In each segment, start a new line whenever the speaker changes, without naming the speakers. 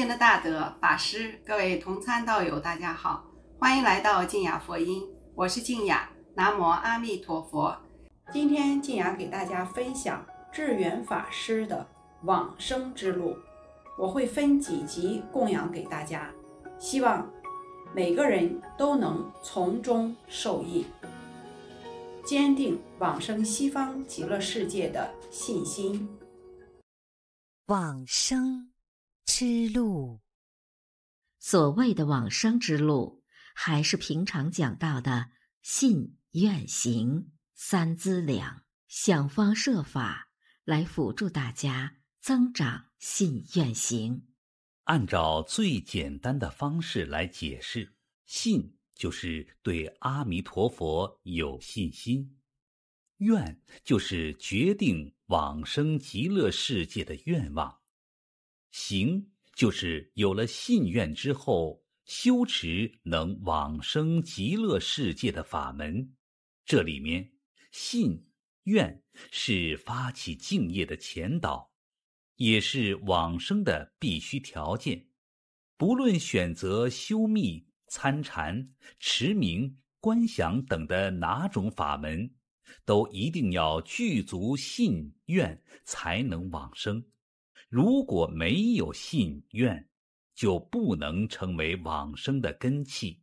天的大德法师，各位同参道友，大家好，欢迎来到静雅佛音。我是静雅，南无阿弥陀佛。今天静雅给大家分享智远法师的往生之路，我会分几集供养给大家，希望每个人都能从中受益，坚定往生西方极乐世界的信心，往生。之路，
所谓的往生之路，还是平常讲到的信、愿、行三资粮，想方设法来辅助大家增长信、愿、行。按照最
简单的方式来解释，信就是对阿弥陀佛有信心，愿就是决定往生极乐世界的愿望。行就是有了信愿之后，修持能往生极乐世界的法门。这里面，信愿是发起敬业的前导，也是往生的必须条件。不论选择修密、参禅、持名、观想等的哪种法门，都一定要具足信愿，才能往生。如果没有信愿，就不能成为往生的根器。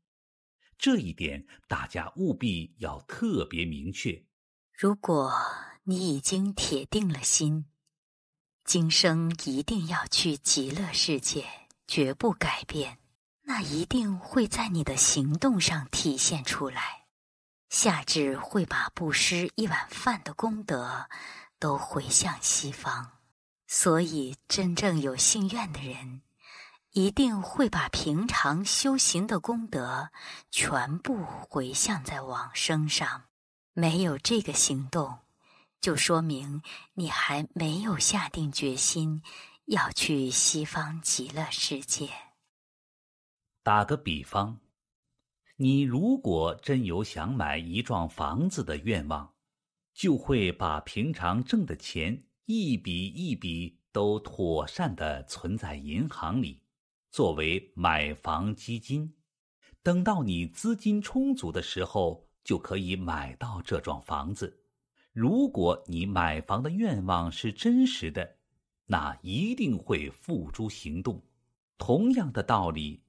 这一点大家务必要特别明确。
如果你已经铁定了心，今生一定要去极乐世界，绝不改变，那一定会在你的行动上体现出来。下至会把布施一碗饭的功德，都回向西方。所以，真正有信愿的人，一定会把平常修行的功德全部回向在往生上。没有这个行动，就说明你还没有下定决心要去西方极乐世界。
打个比方，你如果真有想买一幢房子的愿望，就会把平常挣的钱。一笔一笔都妥善地存在银行里，作为买房基金。等到你资金充足的时候，就可以买到这幢房子。如果你买房的愿望是真实的，那一定会付诸行动。同样的道理，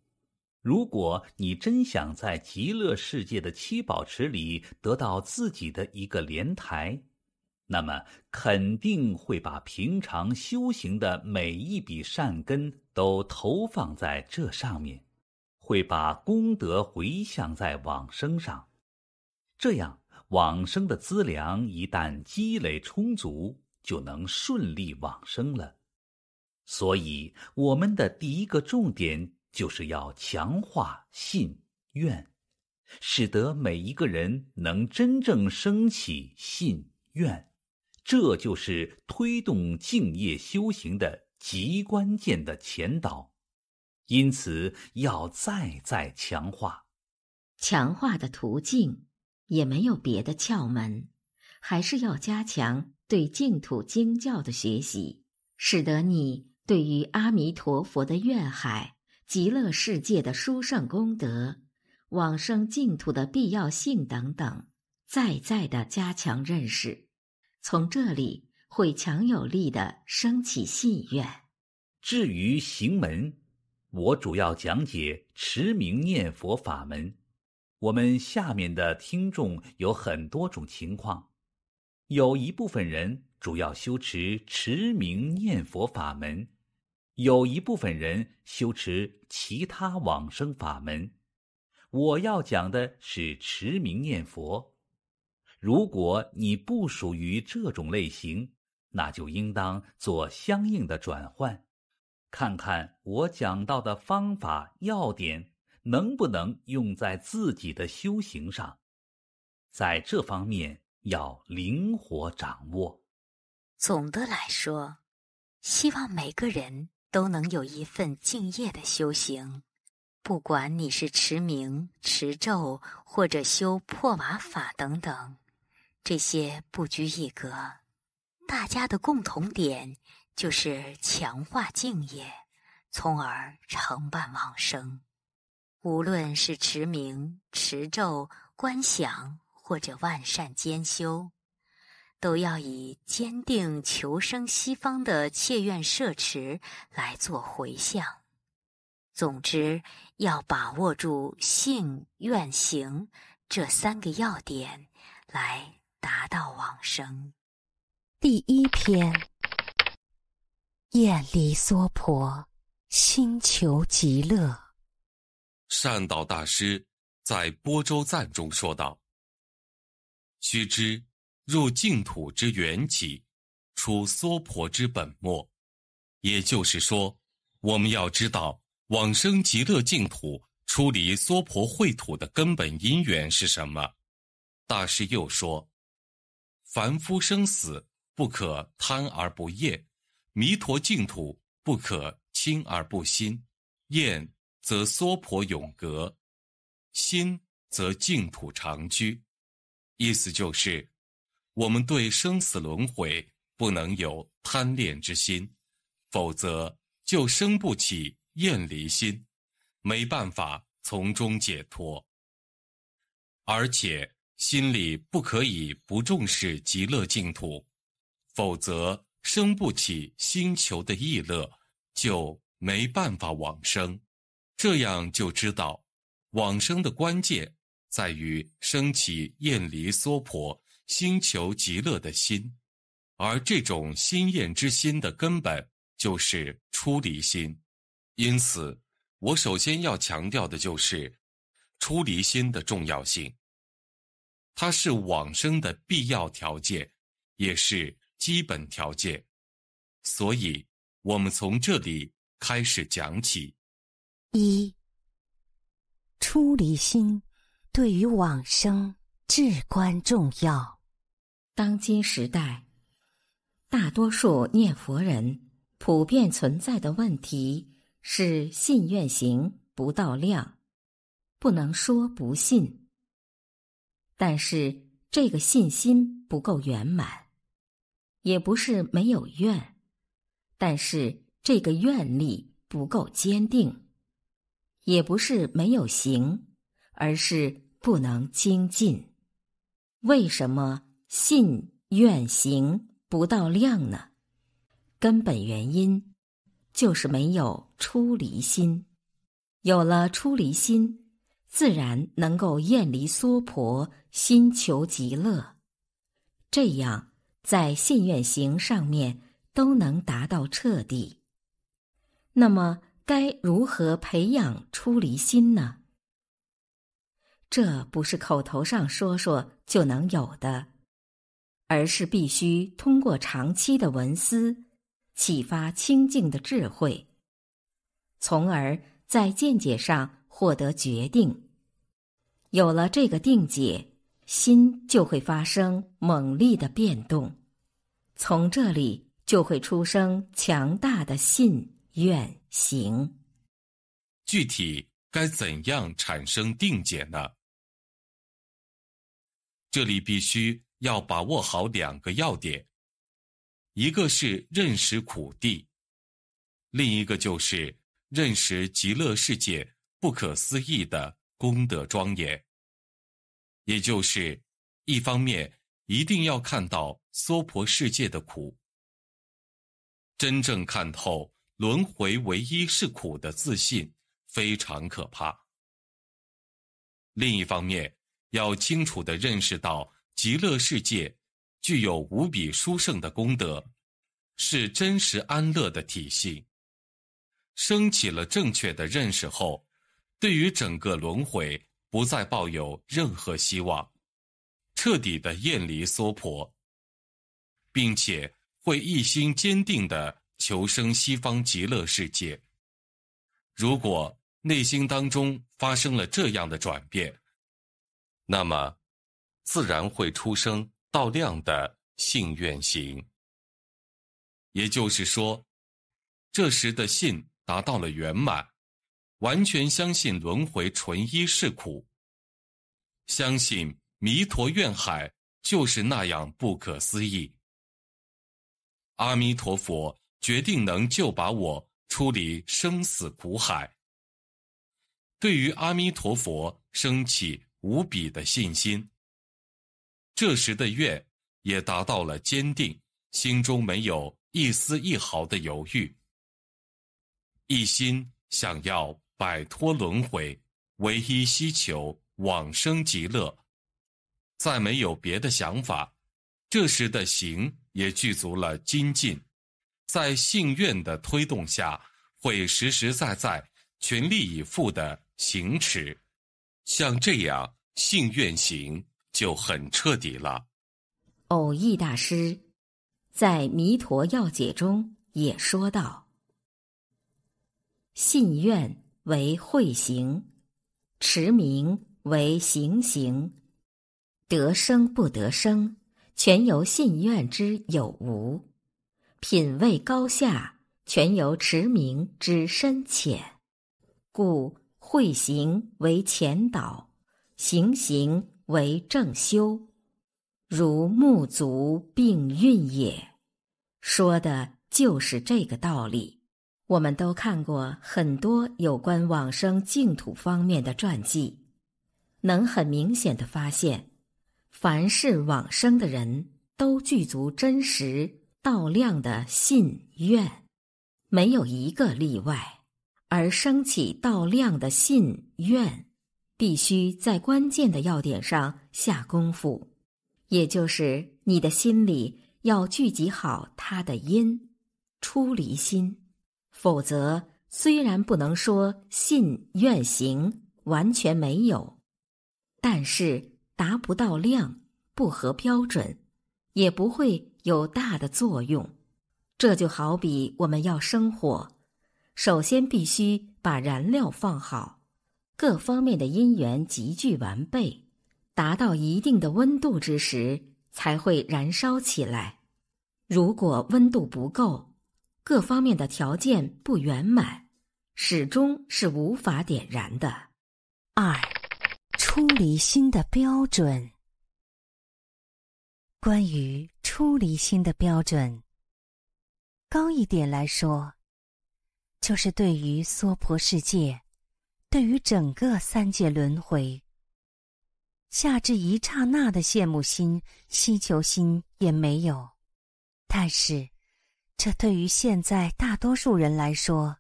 如果你真想在极乐世界的七宝池里得到自己的一个莲台。那么肯定会把平常修行的每一笔善根都投放在这上面，会把功德回向在往生上。这样往生的资粮一旦积累充足，就能顺利往生了。所以，我们的第一个重点就是要强化信愿，使得每一个人能真正升起信愿。这就是推动净业修行的极关键的前导，因此要再再强
化。强化的途径也没有别的窍门，还是要加强对净土经教的学习，使得你对于阿弥陀佛的愿海、极乐世界的殊胜功德、往生净土的必要性等等，再再的加强认识。从这里会强有力的升起信愿。
至于行门，我主要讲解持名念佛法门。我们下面的听众有很多种情况，有一部分人主要修持持名念佛法门，有一部分人修持其他往生法门。我要讲的是持名念佛。如果你不属于这种类型，那就应当做相应的转换，看看我讲到的方法要点能不能用在自己的修行上。在这方面要灵活掌握。
总的来说，希望每个人都能有一份敬业的修行，不管你是持名、持咒或者修破瓦法等等。这些不拘一格，大家的共同点就是强化敬业，从而成办往生。无论是持名、持咒、观想，或者万善兼修，都要以坚定求生西方的切愿摄持来做回向。总之，要把握住信、愿、行这三个要点来。达到往生，
第一篇，厌离娑婆，心求极乐。
善导大师在《波州赞》中说道：“须知入净土之缘起，出娑婆之本末。”也就是说，我们要知道往生极乐净土、出离娑婆秽土的根本因缘是什么。大师又说。凡夫生死不可贪而不厌，弥陀净土不可轻而不心。厌则娑婆永隔，心则净土常居。意思就是，我们对生死轮回不能有贪恋之心，否则就生不起厌离心，没办法从中解脱。而且。心里不可以不重视极乐净土，否则生不起星球的意乐，就没办法往生。这样就知道，往生的关键在于升起厌离娑婆、星球极乐的心，而这种心厌之心的根本就是出离心。因此，我首先要强调的就是出离心的重要性。它是往生的必要条件，也是基本条件，所以我们从这里开始讲起。
一，出离心对于往生至关重要。当今时代，大多数
念佛人普遍存在的问题是信愿行不到量，不能说不信。但是这个信心不够圆满，也不是没有愿，但是这个愿力不够坚定，也不是没有行，而是不能精进。为什么信愿行不到量呢？根本原因就是没有出离心。有了出离心。自然能够厌离娑婆，心求极乐，这样在信愿行上面都能达到彻底。那么，该如何培养出离心呢？这不是口头上说说就能有的，而是必须通过长期的文思，启发清净的智慧，从而在见解上获得决定。有了这个定解，心就会发生猛烈的变动，从这里就会出生强大的信愿行。
具体该怎样产生定解呢？这里必须要把握好两个要点，一个是认识苦地，另一个就是认识极乐世界不可思议的功德庄严。也就是，一方面一定要看到娑婆世界的苦，真正看透轮回唯一是苦的自信非常可怕；另一方面，要清楚地认识到极乐世界具有无比殊胜的功德，是真实安乐的体系。升起了正确的认识后，对于整个轮回。不再抱有任何希望，彻底的厌离娑婆，并且会一心坚定的求生西方极乐世界。如果内心当中发生了这样的转变，那么自然会出生道量的信愿行。也就是说，这时的信达到了圆满。完全相信轮回纯一是苦，相信弥陀愿海就是那样不可思议。阿弥陀佛决定能救把我出离生死苦海。对于阿弥陀佛升起无比的信心。这时的愿也达到了坚定，心中没有一丝一毫的犹豫，一心想要。摆脱轮回，唯一希求往生极乐，再没有别的想法。这时的行也具足了精进，在信愿的推动下，会实实在在、全力以赴的行持。像这样信愿行就很彻底了。
偶益大师在《弥陀要解》中也说到：信愿。为慧行，持名为行行，得生不得生，全由信愿之有无；品位高下，全由持名之深浅。故慧行为前导，行行为正修，如木足并运也。说的就是这个道理。我们都看过很多有关往生净土方面的传记，能很明显的发现，凡是往生的人都具足真实道量的信愿，没有一个例外。而升起道量的信愿，必须在关键的要点上下功夫，也就是你的心里要聚集好它的因，出离心。否则，虽然不能说信愿行完全没有，但是达不到量，不合标准，也不会有大的作用。这就好比我们要生火，首先必须把燃料放好，各方面的因缘极具完备，达到一定的温度之时才会燃烧起来。如果温度不够。各方面的条件不圆满，始终是无法点燃的。
二出离心的标准，关于出离心的标准，高一点来说，就是对于娑婆世界，对于整个三界轮回，下至一刹那的羡慕心、希求心也没有，但是。这对于现在大多数人来说，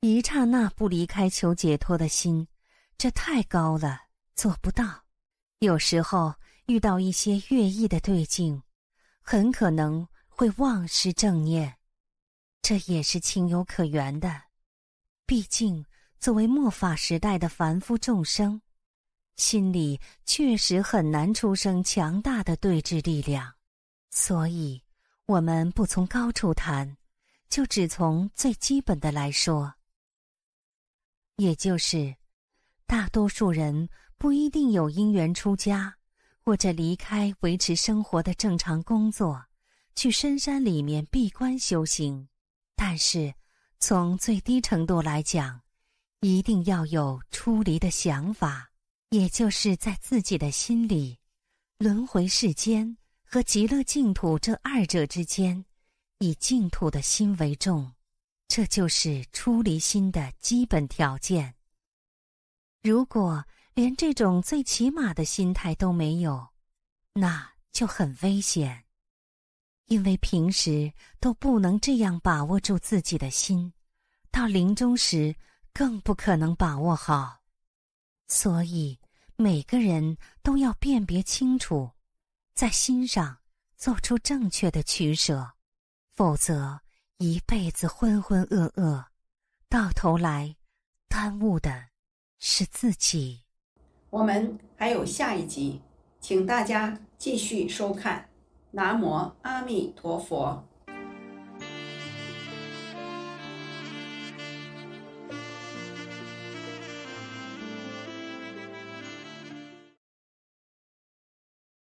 一刹那不离开求解脱的心，这太高了，做不到。有时候遇到一些越意的对境，很可能会忘失正念，这也是情有可原的。毕竟作为末法时代的凡夫众生，心里确实很难出生强大的对峙力量，所以。我们不从高处谈，就只从最基本的来说。也就是，大多数人不一定有因缘出家，或者离开维持生活的正常工作，去深山里面闭关修行。但是，从最低程度来讲，一定要有出离的想法，也就是在自己的心里，轮回世间。和极乐净土这二者之间，以净土的心为重，这就是出离心的基本条件。如果连这种最起码的心态都没有，那就很危险，因为平时都不能这样把握住自己的心，到临终时更不可能把握好。所以，每个人都要辨别清楚。在心上做出正确的取舍，否则一辈子浑浑噩噩，到头来耽误的是自己。我们还有下一集，请大家继续收看。南无阿弥陀佛。